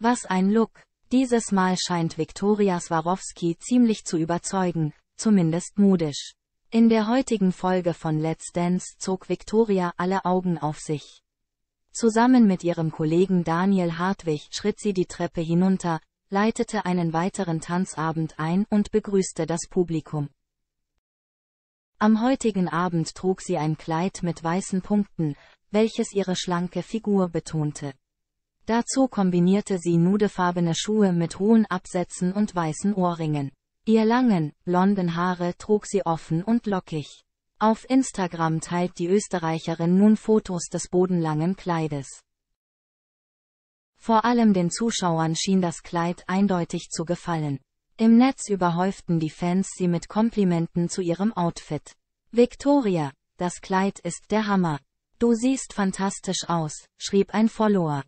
Was ein Look! Dieses Mal scheint Viktoria Swarovski ziemlich zu überzeugen, zumindest modisch. In der heutigen Folge von Let's Dance zog Viktoria alle Augen auf sich. Zusammen mit ihrem Kollegen Daniel Hartwig schritt sie die Treppe hinunter, leitete einen weiteren Tanzabend ein und begrüßte das Publikum. Am heutigen Abend trug sie ein Kleid mit weißen Punkten, welches ihre schlanke Figur betonte. Dazu kombinierte sie nudefarbene Schuhe mit hohen Absätzen und weißen Ohrringen. Ihr langen, blonden Haare trug sie offen und lockig. Auf Instagram teilt die Österreicherin nun Fotos des bodenlangen Kleides. Vor allem den Zuschauern schien das Kleid eindeutig zu gefallen. Im Netz überhäuften die Fans sie mit Komplimenten zu ihrem Outfit. Victoria, das Kleid ist der Hammer. Du siehst fantastisch aus, schrieb ein Follower.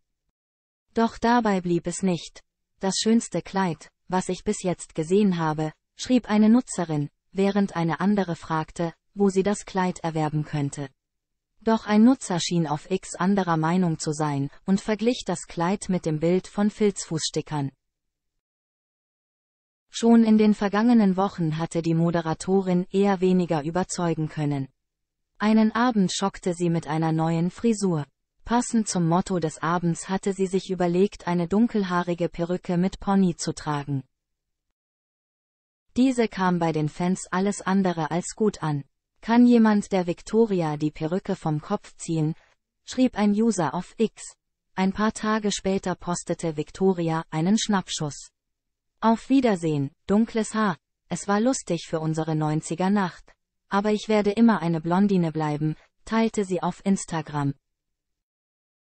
Doch dabei blieb es nicht. Das schönste Kleid, was ich bis jetzt gesehen habe, schrieb eine Nutzerin, während eine andere fragte, wo sie das Kleid erwerben könnte. Doch ein Nutzer schien auf X anderer Meinung zu sein und verglich das Kleid mit dem Bild von Filzfußstickern. Schon in den vergangenen Wochen hatte die Moderatorin eher weniger überzeugen können. Einen Abend schockte sie mit einer neuen Frisur. Passend zum Motto des Abends hatte sie sich überlegt, eine dunkelhaarige Perücke mit Pony zu tragen. Diese kam bei den Fans alles andere als gut an. Kann jemand der Victoria die Perücke vom Kopf ziehen? schrieb ein User auf X. Ein paar Tage später postete Victoria einen Schnappschuss. Auf Wiedersehen, dunkles Haar. Es war lustig für unsere 90er Nacht. Aber ich werde immer eine Blondine bleiben, teilte sie auf Instagram.